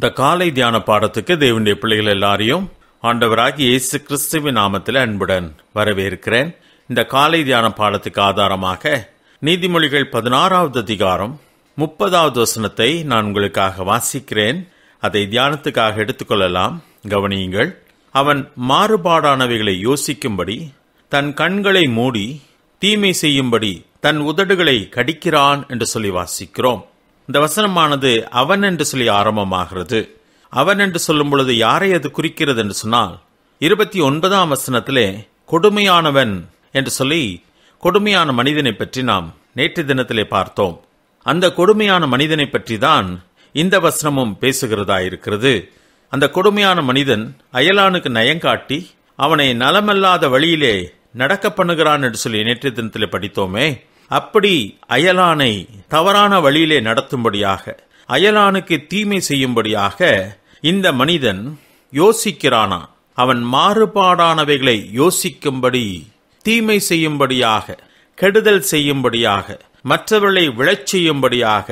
இந்த காலை தியான பாடத்துக்கு தேவனுடைய பிள்ளைகள் எல்லாரையும் ஆண்டவராகி இயேசு கிறிஸ்துவின் நாமத்தில் அன்புடன் வரவேற்கிறேன் இந்த காலை தியான பாடத்துக்கு ஆதாரமாக நீதிமொழிகள் பதினாறாவது அதிகாரம் முப்பதாவது வசனத்தை நான் உங்களுக்காக வாசிக்கிறேன் அதை தியானத்துக்காக எடுத்துக்கொள்ளலாம் கவனியுங்கள் அவன் மாறுபாடானவைகளை யோசிக்கும்படி தன் கண்களை மூடி தீமை செய்யும்படி தன் உதடுகளை கடிக்கிறான் என்று சொல்லி வாசிக்கிறோம் இந்த வசனமானது அவன் என்று சொல்லி ஆரம்பமாகிறது அவன் என்று சொல்லும் பொழுது யாரை அது குறிக்கிறது என்று சொன்னால் இருபத்தி ஒன்பதாம் வசனத்திலே கொடுமையானவன் என்று சொல்லி கொடுமையான மனிதனை பற்றி நாம் நேற்று தினத்திலே பார்த்தோம் அந்த கொடுமையான மனிதனை பற்றி தான் இந்த வசனமும் பேசுகிறதா இருக்கிறது அந்த கொடுமையான மனிதன் அயலானுக்கு நயங்காட்டி அவனை நலமல்லாத வழியிலே நடக்க பண்ணுகிறான் என்று சொல்லி நேற்று தினத்திலே படித்தோமே அப்படி அயலானை தவறான வழியிலே நடத்தும்படியாக அயலானுக்கு தீமை செய்யும்படியாக இந்த மனிதன் யோசிக்கிறானா அவன் மாறுபாடானவைகளை யோசிக்கும்படி தீமை செய்யும்படியாக கெடுதல் செய்யும்படியாக மற்றவர்களை விழச் செய்யும்படியாக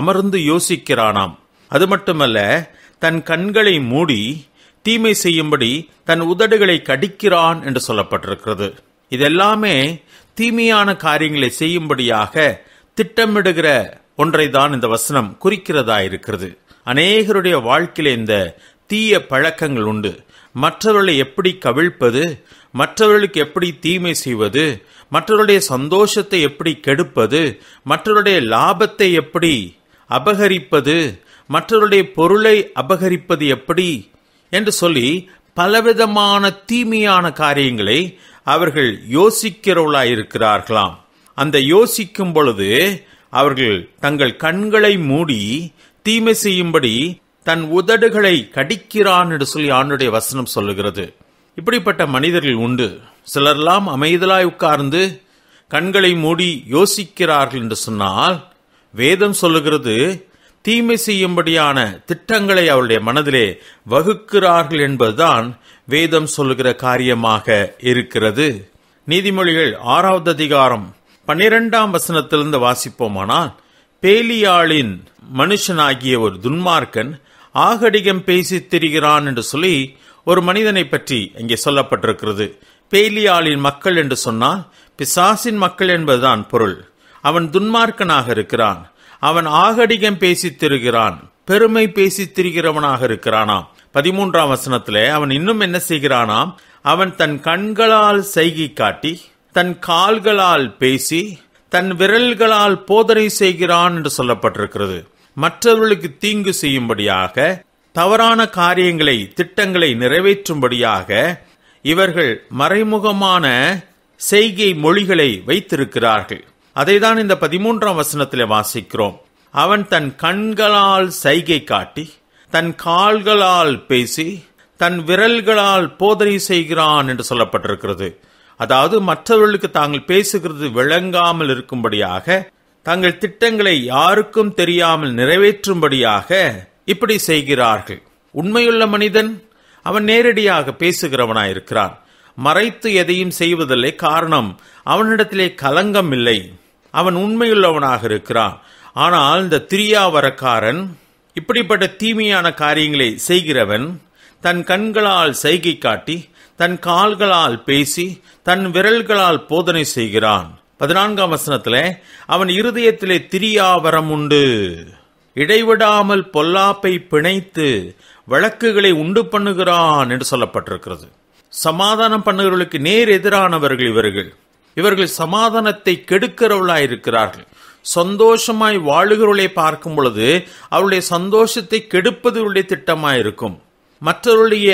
அமர்ந்து யோசிக்கிறானாம் அது மட்டுமல்ல தன் கண்களை மூடி தீமை செய்யும்படி தன் உதடுகளை கடிக்கிறான் என்று சொல்லப்பட்டிருக்கிறது இதெல்லாமே தீமையான காரியங்களை செய்யும்படியாக திட்டமிடுகிற ஒன்றை தான் இந்த வசனம் குறிக்கிறதா இருக்கிறது அநேகருடைய வாழ்க்கையில இந்த தீய பழக்கங்கள் உண்டு மற்றவர்களை எப்படி கவிழ்ப்பது மற்றவர்களுக்கு எப்படி தீமை செய்வது மற்றவருடைய சந்தோஷத்தை எப்படி கெடுப்பது மற்றவருடைய லாபத்தை எப்படி அபகரிப்பது மற்றவருடைய பொருளை அபகரிப்பது எப்படி என்று சொல்லி பலவிதமான தீமையான காரியங்களை அவர்கள் யோசிக்கிறவர்களாயிருக்கிறார்களாம் அந்த யோசிக்கும் பொழுது அவர்கள் தங்கள் கண்களை மூடி தீமை செய்யும்படி தன் உதடுகளை கடிக்கிறான் என்று சொல்லி ஆண்டுடைய வசனம் சொல்லுகிறது இப்படிப்பட்ட மனிதர்கள் உண்டு சிலர்லாம் அமைதலாய் உட்கார்ந்து கண்களை மூடி யோசிக்கிறார்கள் என்று சொன்னால் வேதம் சொல்லுகிறது தீமை செய்யும்படியான திட்டங்களை அவருடைய மனதிலே வகுக்கிறார்கள் என்பதுதான் வேதம் சொல்லுகிற காரியமாக இருக்கிறது நீதிமொழிகள் ஆறாவது அதிகாரம் பன்னிரெண்டாம் வசனத்திலிருந்து வாசிப்போமானால் பேலியாளின் மனுஷனாகிய ஒரு துன்மார்க்கன் ஆகடிகம் பேசி திரிகிறான் என்று சொல்லி ஒரு மனிதனை பற்றி இங்கே சொல்லப்பட்டிருக்கிறது பேலியாளின் மக்கள் என்று சொன்னால் பிசாசின் மக்கள் என்பதுதான் பொருள் அவன் துன்மார்க்கனாக இருக்கிறான் அவன் ஆகடிகம் பேசித்திருக்கிறான் பெருமை பேசித்திருக்கிறவனாக இருக்கிறானாம் பதிமூன்றாம் வசனத்துல அவன் இன்னும் என்ன செய்கிறானாம் அவன் தன் கண்களால் செய்கி காட்டி தன் கால்களால் பேசி தன் விரல்களால் போதனை செய்கிறான் என்று சொல்லப்பட்டிருக்கிறது மற்றவர்களுக்கு தீங்கு செய்யும்படியாக தவறான காரியங்களை திட்டங்களை நிறைவேற்றும்படியாக இவர்கள் மறைமுகமான செய்கை மொழிகளை வைத்திருக்கிறார்கள் அதைதான் இந்த பதிமூன்றாம் வசனத்தில் வாசிக்கிறோம் அவன் தன் கண்களால் சைகை காட்டி தன் கால்களால் பேசி தன் விரல்களால் போதனை செய்கிறான் என்று சொல்லப்பட்டிருக்கிறது அதாவது மற்றவர்களுக்கு தாங்கள் பேசுகிறது விளங்காமல் இருக்கும்படியாக தங்கள் திட்டங்களை யாருக்கும் தெரியாமல் நிறைவேற்றும்படியாக இப்படி செய்கிறார்கள் உண்மையுள்ள மனிதன் அவன் நேரடியாக பேசுகிறவனாயிருக்கிறான் மறைத்து எதையும் செய்வதில்லை காரணம் அவனிடத்திலே கலங்கம் இல்லை அவன் உண்மையுள்ளவனாக இருக்கிறான் ஆனால் இந்த திரியாவரக்காரன் இப்படிப்பட்ட தீமையான காரியங்களை செய்கிறவன் தன் கண்களால் சைகை காட்டி தன் கால்களால் பேசி தன் விரல்களால் போதனை செய்கிறான் பதினான்காம் வசனத்தில் அவன் இருதயத்திலே திரியாவரம் உண்டு இடைவிடாமல் பொல்லாப்பை பிணைத்து வழக்குகளை உண்டு பண்ணுகிறான் என்று சொல்லப்பட்டிருக்கிறது சமாதானம் பண்ணுகிறவர்களுக்கு நேர் எதிரானவர்கள் இவர்கள் இவர்கள் சமாதானத்தை கெடுக்கிறவர்களாய் இருக்கிறார்கள் சந்தோஷமாய் வாழுகிறவர்களை பார்க்கும் பொழுது அவருடைய சந்தோஷத்தை கெடுப்பது இவருடைய திட்டமாயிருக்கும் இருக்கும் மற்றவருடைய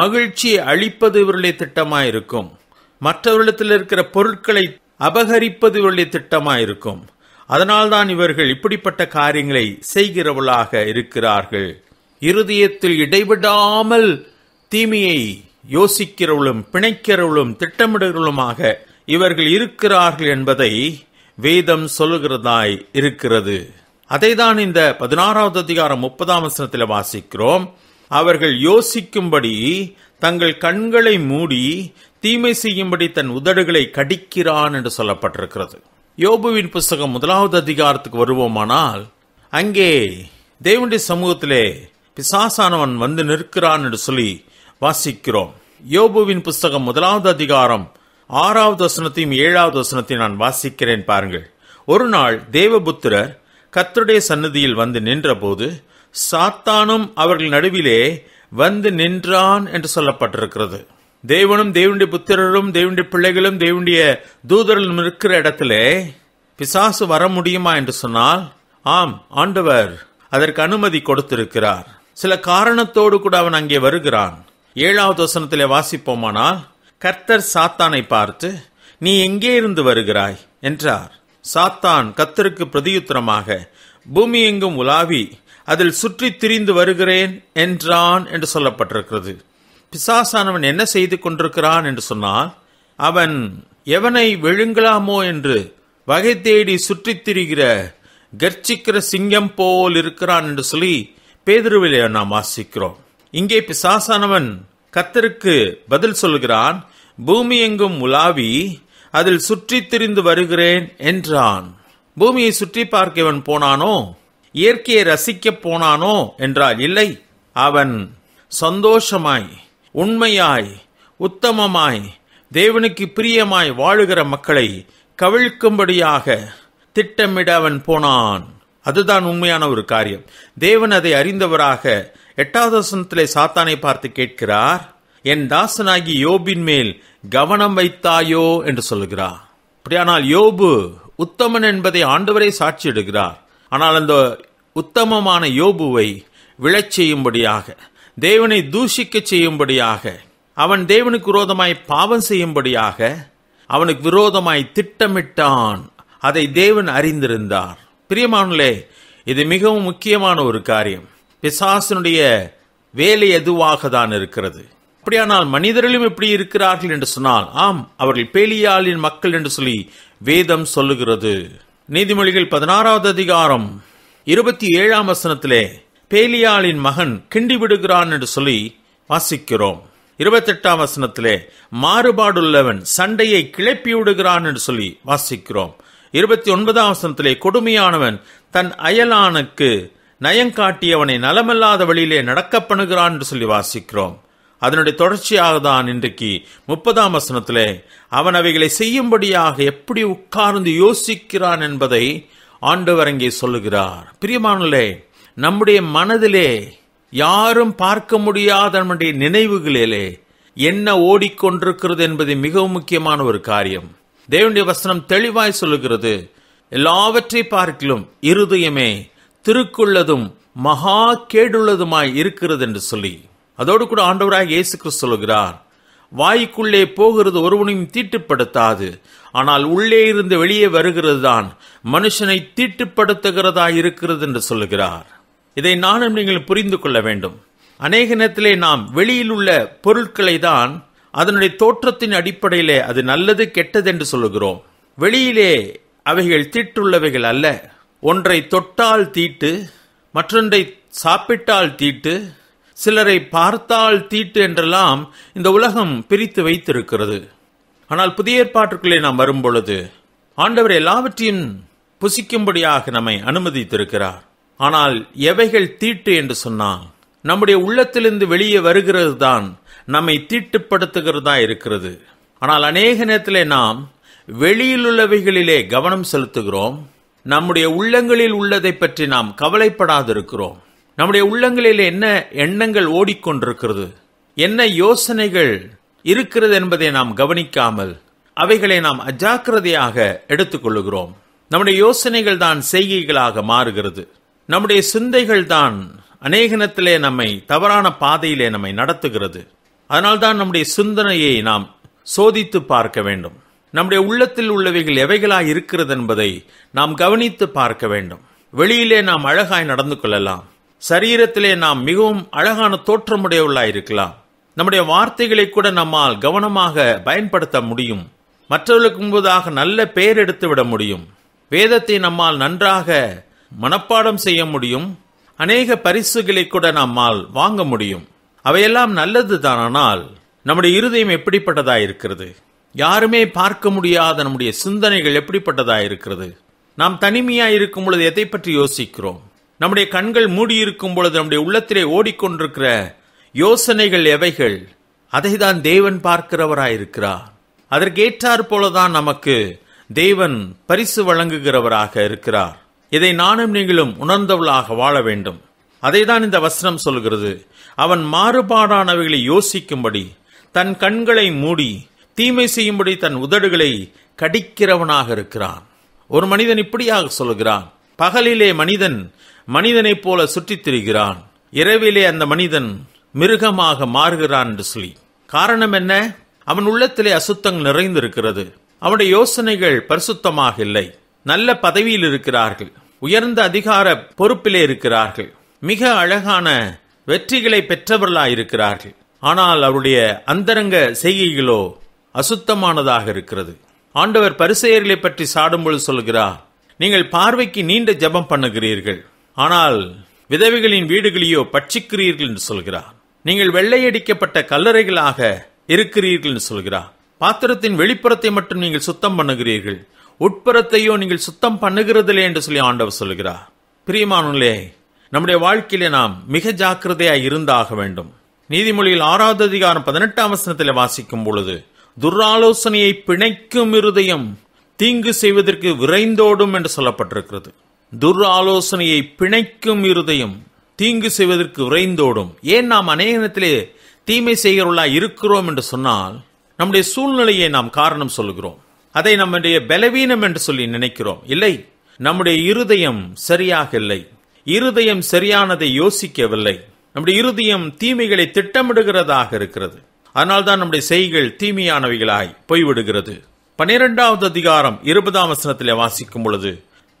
மகிழ்ச்சியை அழிப்பது இவருடைய திட்டமாயிருக்கும் இருக்கும் மற்றவர்களிடத்தில் இருக்கிற பொருட்களை அபகரிப்பது இவருடைய திட்டமாயிருக்கும் இருக்கும் அதனால்தான் இவர்கள் இப்படிப்பட்ட காரியங்களை செய்கிறவளாக இருக்கிறார்கள் இருதயத்தில் இடைவிடாமல் தீமையை யோசிக்கிறவளும் பிணைக்கிறவளும் திட்டமிடுகிறவளுமாக இவர்கள் இருக்கிறார்கள் என்பதை வேதம் சொல்லுகிறதாய் இருக்கிறது அதைதான் இந்த பதினாறாவது அதிகாரம் முப்பதாம் வசனத்தில் வாசிக்கிறோம் அவர்கள் யோசிக்கும்படி தங்கள் கண்களை மூடி தீமை செய்யும்படி தன் உதடுகளை கடிக்கிறான் என்று சொல்லப்பட்டிருக்கிறது யோபுவின் புஸ்தகம் முதலாவது அதிகாரத்துக்கு வருவோமானால் அங்கே தேவண்டி சமூகத்திலே பிசாசானவன் வந்து நிற்கிறான் என்று சொல்லி வாசிக்கிறோம் யோபுவின் புஸ்தகம் முதலாவது அதிகாரம் ஆறாவது வசனத்தையும் ஏழாவது வசனத்தையும் நான் வாசிக்கிறேன் பாருங்கள் ஒரு நாள் தேவபுத்திரர் கத்தருடைய சன்னதியில் வந்து நின்றபோது சாத்தானும் அவர்கள் நடுவிலே வந்து நின்றான் என்று சொல்லப்பட்டிருக்கிறது தேவனும் தேவனுடைய புத்திரரும் தேவனுடைய பிள்ளைகளும் தேவனுடைய தூதர்களும் இருக்கிற இடத்துல பிசாசு வர முடியுமா என்று சொன்னால் ஆம் ஆண்டவர் அதற்கு அனுமதி கொடுத்திருக்கிறார் சில காரணத்தோடு கூட அவன் அங்கே வருகிறான் ஏழாவது வசனத்திலே வாசிப்போமானால் கர்த்தர் சாத்தானை பார்த்து நீ எங்கே இருந்து வருகிறாய் என்றார் சாத்தான் கத்தருக்கு பிரதியுத்தரமாக பூமி எங்கும் உலாவி அதில் சுற்றி திரிந்து வருகிறேன் என்றான் என்று சொல்லப்பட்டிருக்கிறது பிசாசானவன் என்ன செய்து கொண்டிருக்கிறான் என்று சொன்னால் அவன் எவனை விழுங்கலாமோ என்று வகை தேடி சுற்றி திரிகிற கர்ச்சிக்கிற சிங்கம் போல் இருக்கிறான் என்று சொல்லி பேதிருவிலே நாம் வாசிக்கிறோம் இங்கே பிசாசானவன் கத்தருக்கு பதில் சொல்கிறான் பூமி எங்கும் உலாவி அதில் சுற்றி திரிந்து வருகிறேன் என்றான் பூமியை சுற்றி பார்க்கவன் போனானோ இயற்கையை ரசிக்கப் போனானோ என்றால் இல்லை அவன் சந்தோஷமாய் உண்மையாய் உத்தமமாய் தேவனுக்கு பிரியமாய் வாழுகிற மக்களை கவிழ்க்கும்படியாக திட்டமிட அவன் போனான் அதுதான் உண்மையான ஒரு காரியம் தேவன் அதை அறிந்தவராக எட்டாவது வசனத்திலே சாத்தானை பார்த்து கேட்கிறார் என் தாசனாகி யோபின் மேல் கவனம் வைத்தாயோ என்று சொல்லுகிறார் அப்படியானால் யோபு உத்தமன் என்பதை ஆண்டவரை சாட்சியிடுகிறார் ஆனால் அந்த உத்தமமான யோபுவை விழச் செய்யும்படியாக தேவனை தூஷிக்க செய்யும்படியாக அவன் தேவனுக்கு விரோதமாய் பாவம் செய்யும்படியாக அவனுக்கு விரோதமாய் திட்டமிட்டான் அதை தேவன் அறிந்திருந்தார் பிரியமானே இது மிகவும் முக்கியமான ஒரு காரியம் பிசாசனுடைய வேலை எதுவாக தான் இருக்கிறது அப்படியானால் மனிதர்களும் எப்படி இருக்கிறார்கள் என்று சொன்னால் ஆம் அவர்கள் பேலியாளின் மக்கள் என்று சொல்லி வேதம் சொல்லுகிறது நீதிமொழிகள் பதினாறாவது அதிகாரம் இருபத்தி ஏழாம் வசனத்திலே பேலியாளின் மகன் கிண்டி விடுகிறான் என்று சொல்லி வாசிக்கிறோம் இருபத்தெட்டாம் வசனத்திலே மாறுபாடுள்ளவன் சண்டையை கிளப்பி விடுகிறான் என்று சொல்லி வாசிக்கிறோம் இருபத்தி ஒன்பதாம் வசனத்திலே கொடுமையானவன் தன் அயலானுக்கு நயங்காட்டியவனை நலமல்லாத வழியிலே நடக்கப்பணுகிறான் என்று சொல்லி வாசிக்கிறோம் அதனுடைய தொடர்ச்சியாக தான் இன்றைக்கு முப்பதாம் வசனத்தில் அவன் அவைகளை செய்யும்படியாக எப்படி உட்கார்ந்து யோசிக்கிறான் என்பதை ஆண்டவர் அங்கே சொல்லுகிறார் பிரியமானலே நம்முடைய மனதிலே யாரும் பார்க்க முடியாத நம்முடைய நினைவுகளிலே என்ன ஓடிக்கொண்டிருக்கிறது என்பது மிகவும் முக்கியமான ஒரு காரியம் தேவனுடைய வசனம் தெளிவாய் சொல்லுகிறது எல்லாவற்றை பார்க்கிலும் இருதயமே திருக்குள்ளதும் மகா கேடுள்ளதுமாய் இருக்கிறது என்று சொல்லி அதோடு கூட ஆண்டவராக இயேசு கிறிஸ்து சொல்கிறார் வாய்க்குள்ளே போகிறது ஒருவனையும் தீட்டுப்படுத்தாது ஆனால் உள்ளே இருந்து வெளியே வருகிறது தான் மனுஷனை தீட்டுப்படுத்துகிறதா இருக்கிறது என்று சொல்லுகிறார் இதை நானும் நீங்கள் புரிந்து கொள்ள வேண்டும் அநேக நேரத்திலே நாம் வெளியில் உள்ள பொருட்களை தான் அதனுடைய தோற்றத்தின் அடிப்படையிலே அது நல்லது கெட்டது என்று சொல்லுகிறோம் வெளியிலே அவைகள் தீட்டுள்ளவைகள் அல்ல ஒன்றை தொட்டால் தீட்டு மற்றொன்றை சாப்பிட்டால் தீட்டு சிலரை பார்த்தால் தீட்டு என்றெல்லாம் இந்த உலகம் பிரித்து வைத்திருக்கிறது ஆனால் புதிய ஏற்பாட்டுக்குள்ளே நாம் வரும்பொழுது ஆண்டவர் எல்லாவற்றையும் புசிக்கும்படியாக நம்மை அனுமதித்திருக்கிறார் ஆனால் எவைகள் தீட்டு என்று சொன்னால் நம்முடைய உள்ளத்திலிருந்து வெளியே வருகிறது தான் நம்மை தீட்டுப்படுத்துகிறதா இருக்கிறது ஆனால் அநேக நேரத்தில் நாம் வெளியில் உள்ளவைகளிலே கவனம் செலுத்துகிறோம் நம்முடைய உள்ளங்களில் உள்ளதை பற்றி நாம் கவலைப்படாதிருக்கிறோம் நம்முடைய உள்ளங்களில் என்ன எண்ணங்கள் ஓடிக்கொண்டிருக்கிறது என்ன யோசனைகள் இருக்கிறது என்பதை நாம் கவனிக்காமல் அவைகளை நாம் அஜாக்கிரதையாக எடுத்துக்கொள்ளுகிறோம் நம்முடைய யோசனைகள் தான் செய்கைகளாக மாறுகிறது நம்முடைய சிந்தைகள் தான் அநேகனத்திலே நம்மை தவறான பாதையிலே நம்மை நடத்துகிறது அதனால்தான் நம்முடைய சிந்தனையை நாம் சோதித்து பார்க்க வேண்டும் நம்முடைய உள்ளத்தில் உள்ளவைகள் எவைகளாய் இருக்கிறது என்பதை நாம் கவனித்து பார்க்க வேண்டும் வெளியிலே நாம் அழகாய் நடந்து கொள்ளலாம் சரீரத்திலே நாம் மிகவும் அழகான இருக்கலாம் நம்முடைய வார்த்தைகளை கூட நம்மால் கவனமாக பயன்படுத்த முடியும் மற்றவர்களுக்கு முன்பதாக நல்ல பெயர் எடுத்து விட முடியும் வேதத்தை நம்மால் நன்றாக மனப்பாடம் செய்ய முடியும் அநேக பரிசுகளை கூட நம்மால் வாங்க முடியும் அவையெல்லாம் நல்லது தானால் நம்முடைய இருதயம் எப்படிப்பட்டதாக இருக்கிறது யாருமே பார்க்க முடியாத நம்முடைய சிந்தனைகள் எப்படிப்பட்டதாக இருக்கிறது நாம் தனிமையாக இருக்கும் பொழுது எதை பற்றி யோசிக்கிறோம் நம்முடைய கண்கள் மூடியிருக்கும் பொழுது நம்முடைய உள்ளத்திலே ஓடிக்கொண்டிருக்கிற யோசனைகள் எவைகள் அதை தான் தேவன் பார்க்கிறவராயிருக்கிறார் அதற்கேற்றாற் போலதான் நமக்கு தேவன் பரிசு வழங்குகிறவராக இருக்கிறார் இதை நானும் நீங்களும் உணர்ந்தவளாக வாழ வேண்டும் அதை தான் இந்த வசனம் சொல்கிறது அவன் மாறுபாடானவைகளை யோசிக்கும்படி தன் கண்களை மூடி தீமை செய்யும்படி தன் உதடுகளை கடிக்கிறவனாக இருக்கிறான் ஒரு மனிதன் இப்படியாக சொல்கிறான் பகலிலே மனிதன் மனிதனைப் போல சுற்றித் திரிகிறான் இரவிலே அந்த மனிதன் மிருகமாக மாறுகிறான் என்று சொல்லி காரணம் என்ன அவன் உள்ளத்திலே அசுத்தங்கள் நிறைந்திருக்கிறது அவனுடைய யோசனைகள் பரிசுத்தமாக இல்லை நல்ல பதவியில் இருக்கிறார்கள் உயர்ந்த அதிகார பொறுப்பிலே இருக்கிறார்கள் மிக அழகான வெற்றிகளை பெற்றவர்களாயிருக்கிறார்கள் ஆனால் அவருடைய அந்தரங்க செய்கைகளோ அசுத்தமானதாக இருக்கிறது ஆண்டவர் பரிசெயர்களை பற்றி சாடும்பொழுது சொல்கிறார் நீங்கள் பார்வைக்கு நீண்ட ஜபம் பண்ணுகிறீர்கள் ஆனால் விதவைகளின் வீடுகளையோ பட்சிக்கிறீர்கள் என்று சொல்கிறார் நீங்கள் வெள்ளையடிக்கப்பட்ட கல்லறைகளாக இருக்கிறீர்கள் என்று சொல்கிறார் பாத்திரத்தின் வெளிப்புறத்தை மட்டும் நீங்கள் சுத்தம் பண்ணுகிறீர்கள் உட்புறத்தையோ நீங்கள் சுத்தம் பண்ணுகிறதில்லை என்று சொல்லி ஆண்டவர் சொல்கிறார் பிரியமானே நம்முடைய வாழ்க்கையிலே நாம் மிக ஜாக்கிரதையாய் இருந்தாக வேண்டும் நீதிமொழியில் ஆறாவது அதிகாரம் பதினெட்டாம் வசனத்தில் வாசிக்கும் பொழுது துராலோசனையை பிணைக்கும் இருதயம் தீங்கு செய்வதற்கு விரைந்தோடும் என்று சொல்லப்பட்டிருக்கிறது துர் ஆலோசனையை பிணைக்கும் இருதயம் தீங்கு செய்வதற்கு விரைந்தோடும் ஏன் நாம் அநேக தீமை செய்கிறவர்களாக இருக்கிறோம் என்று சொன்னால் நம்முடைய சூழ்நிலையை நாம் காரணம் சொல்கிறோம் அதை நம்முடைய பலவீனம் என்று சொல்லி நினைக்கிறோம் இல்லை நம்முடைய இருதயம் சரியாக இல்லை இருதயம் சரியானதை யோசிக்கவில்லை நம்முடைய இருதயம் தீமைகளை திட்டமிடுகிறதாக இருக்கிறது அதனால்தான் நம்முடைய செய்கள் தீமையானவைகளாய் போய்விடுகிறது பனிரெண்டாவது அதிகாரம் இருபதாம் வசனத்திலே வாசிக்கும் பொழுது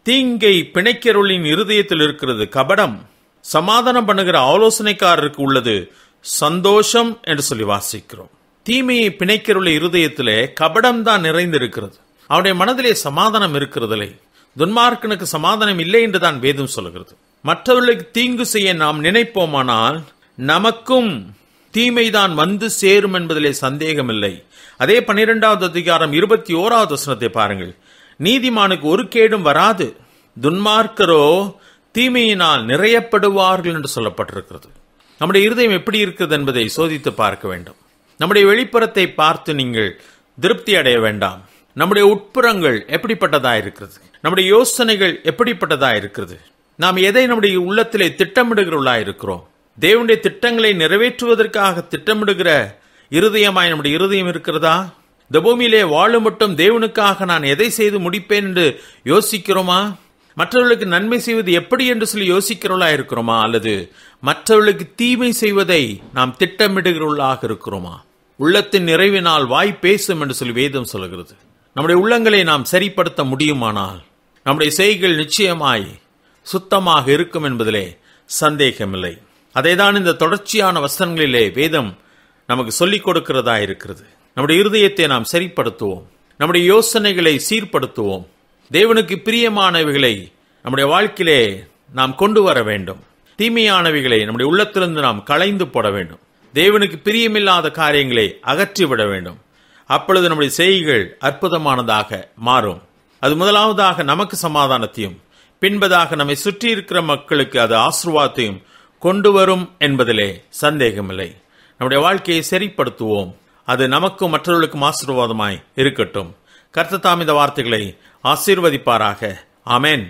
தீங்கை பிணைக்கருளின் இருதயத்தில் இருக்கிறது கபடம் சமாதானம் பண்ணுகிற ஆலோசனைக்காரருக்கு உள்ளது சந்தோஷம் என்று சொல்லி வாசிக்கிறோம் தீமையை பிணைக்கருள இருதயத்திலே கபடம் தான் நிறைந்திருக்கிறது அவருடைய மனதிலே சமாதானம் இருக்கிறதில்லை துன்மார்க்கனுக்கு சமாதானம் இல்லை என்று தான் வேதம் சொல்கிறது மற்றவர்களுக்கு தீங்கு செய்ய நாம் நினைப்போமானால் நமக்கும் தீமைதான் வந்து சேரும் என்பதிலே சந்தேகமில்லை அதே பன்னிரெண்டாவது அதிகாரம் இருபத்தி ஓராவது வசனத்தை பாருங்கள் நீதிமானுக்கு ஒரு கேடும் வராது துன்மார்க்கரோ தீமையினால் நிறையப்படுவார்கள் என்று சொல்லப்பட்டிருக்கிறது நம்முடைய இருதயம் எப்படி இருக்கிறது என்பதை சோதித்து பார்க்க வேண்டும் நம்முடைய வெளிப்புறத்தை பார்த்து நீங்கள் திருப்தி அடைய வேண்டாம் நம்முடைய உட்புறங்கள் எப்படிப்பட்டதா இருக்கிறது நம்முடைய யோசனைகள் எப்படிப்பட்டதா இருக்கிறது நாம் எதை நம்முடைய உள்ளத்திலே திட்டமிடுகிறவர்களா இருக்கிறோம் தேவனுடைய திட்டங்களை நிறைவேற்றுவதற்காக திட்டமிடுகிற இருதயமாய் நம்முடைய இருதயம் இருக்கிறதா இந்த பூமியிலே வாழும் மட்டும் தேவனுக்காக நான் எதை செய்து முடிப்பேன் என்று யோசிக்கிறோமா மற்றவர்களுக்கு நன்மை செய்வது எப்படி என்று சொல்லி யோசிக்கிறவளா இருக்கிறோமா அல்லது மற்றவர்களுக்கு தீமை செய்வதை நாம் திட்டமிடுகிறவர்களாக இருக்கிறோமா உள்ளத்தின் நிறைவினால் வாய் பேசும் என்று சொல்லி வேதம் சொல்கிறது நம்முடைய உள்ளங்களை நாம் சரிப்படுத்த முடியுமானால் நம்முடைய செய்கள் நிச்சயமாய் சுத்தமாக இருக்கும் என்பதிலே சந்தேகமில்லை அதைதான் இந்த தொடர்ச்சியான வசனங்களிலே வேதம் நமக்கு சொல்லிக் கொடுக்கிறதா இருக்கிறது நம்முடைய இருதயத்தை நாம் சரிப்படுத்துவோம் நம்முடைய யோசனைகளை சீர்படுத்துவோம் தேவனுக்கு பிரியமானவைகளை நம்முடைய வாழ்க்கையிலே நாம் கொண்டு வர வேண்டும் தீமையானவைகளை நம்முடைய உள்ளத்திலிருந்து நாம் களைந்து போட வேண்டும் தேவனுக்கு பிரியமில்லாத காரியங்களை அகற்றிவிட வேண்டும் அப்பொழுது நம்முடைய செய்திகள் அற்புதமானதாக மாறும் அது முதலாவதாக நமக்கு சமாதானத்தையும் பின்பதாக நம்மை சுற்றி இருக்கிற மக்களுக்கு அது ஆசிர்வாதத்தையும் கொண்டு வரும் என்பதிலே சந்தேகமில்லை நம்முடைய வாழ்க்கையை சரிப்படுத்துவோம் அது நமக்கும் மற்றவர்களுக்கும் ஆசீர்வாதமாய் இருக்கட்டும் கர்த்த தாமித வார்த்தைகளை ஆசீர்வதிப்பாராக அமேன்